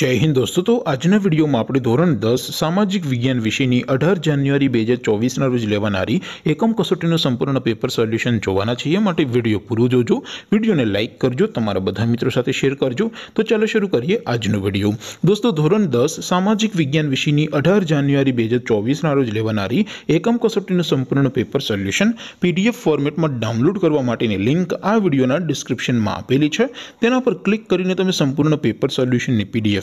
જય હિન્દ દોસ્તો તો આજના વિડીયોમાં આપણે ધોરણ દસ સામાજિક વિજ્ઞાન વિષયની અઢાર જાન્યુઆરી બે હજાર ચોવીસના રોજ લેવાનારી એકમ કસોટીનું સંપૂર્ણ પેપર સોલ્યુશન જોવાના છીએ માટે વિડીયો પૂરું જોજો વિડીયોને લાઇક કરજો તમારા બધા મિત્રો સાથે શેર કરજો તો ચાલો શરૂ કરીએ આજનો વિડીયો દોસ્તો ધોરણ દસ સામાજિક વિજ્ઞાન વિષયની અઢાર જાન્યુઆરી બે હજાર ચોવીસના રોજ લેવાનારી એકમ કસોટીનું સંપૂર્ણ પેપર સોલ્યુશન પીડીએફ ફોર્મેટમાં ડાઉનલોડ કરવા માટેની લિંક આ વિડીયોના ડિસ્ક્રિપ્શનમાં આપેલી છે તેના પર ક્લિક કરીને તમે સંપૂર્ણ પેપર સોલ્યુશનની પીડીએફ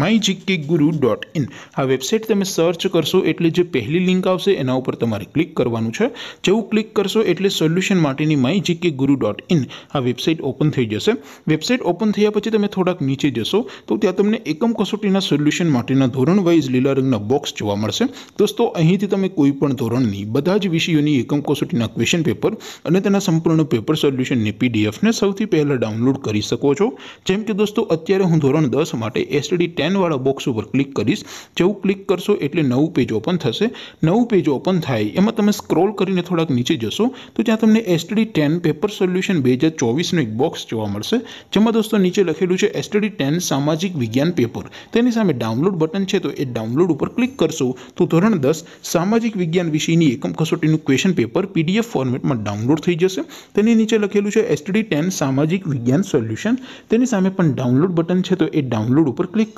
maijiakeguru.in આ વેબસાઈટ તમે સર્ચ કરશો એટલે જે પહેલી લિંક આવશે તેના ઉપર તમારે ક્લિક કરવાનું છે જેવું ક્લિક કરશો એટલે સોલ્યુશન માટેની maijikeguru.in આ વેબસાઈટ ઓપન થઈ જશે વેબસાઈટ ઓપન થયા પછી તમે થોડક નીચે જશો તો ત્યાં તમને એકમ કસોટીના સોલ્યુશન માટેનો ધોરણ वाइज લીલા રંગનો બોક્સ જોવા મળશે દોસ્તો અહીંથી તમે કોઈ પણ ધોરણની બધા જ વિષયોની એકમ કસોટીના ક્વેશ્ચન પેપર અને તેના સંપૂર્ણ પેપર સોલ્યુશન ને પીડીએફ ને સૌથી પહેલા ડાઉનલોડ કરી શકો છો જેમ કે દોસ્તો અત્યારે હું ધોરણ 10 માટે STD તેન વાળો બોક્સ ઉપર ક્લિક કરશો જેવ ક્લિક કરશો એટલે નવું પેજ ઓપન થશે નવું પેજ ઓપન થાય એમાં તમે સ્ક્રોલ કરીને થોડક નીચે જશો તો ત્યાં તમને STD 10 પેપર સોલ્યુશન 2024 નો એક બોક્સ જોવા મળશે જેમાં દોસ્તો નીચે લખેલું છે STD 10 સામાજિક વિજ્ઞાન પેપર તેની સામે ડાઉનલોડ બટન છે તો એ ડાઉનલોડ ઉપર ક્લિક કરશો તો ધોરણ 10 સામાજિક વિજ્ઞાન વિષયની એકમ કસોટીનું ક્વેશ્ચન પેપર PDF ફોર્મેટમાં ડાઉનલોડ થઈ જશે તેની નીચે લખેલું છે STD 10 સામાજિક વિજ્ઞાન સોલ્યુશન તેની સામે પણ ડાઉનલોડ બટન છે તો એ ડાઉનલોડ ઉપર ક્લિક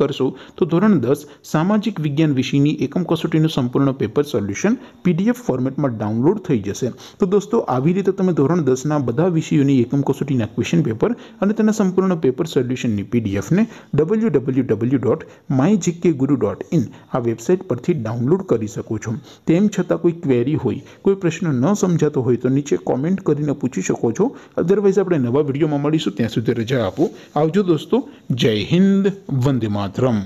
તો ધોરણ 10 સામાજિક વિજ્ઞાન વિષયની એકમ કસોટીનો સંપૂર્ણ પેપર સોલ્યુશન પીડીએફ ફોર્મેટમાં ડાઉનલોડ થઈ જશે તો દોસ્તો આવી રીતે તમે ધોરણ 10 ના બધા વિષયોની એકમ કસોટીના ક્વેશ્ચન પેપર અને તેના સંપૂર્ણ પેપર સોલ્યુશનની પીડીએફ ને www.mygkguru.in આ વેબસાઈટ પરથી ડાઉનલોડ કરી શકો છો તેમ છતાં કોઈ ક્વેરી હોય કોઈ પ્રશ્ન ન સમજાતો હોય તો નીચે કોમેન્ટ કરીને પૂછી શકો છો અધરવાઇઝ આપણે નવા વિડિયોમાં મળીશું ત્યાં સુધી રજા આપો આવજો દોસ્તો જય હિન્દ વંદે માતરમ утром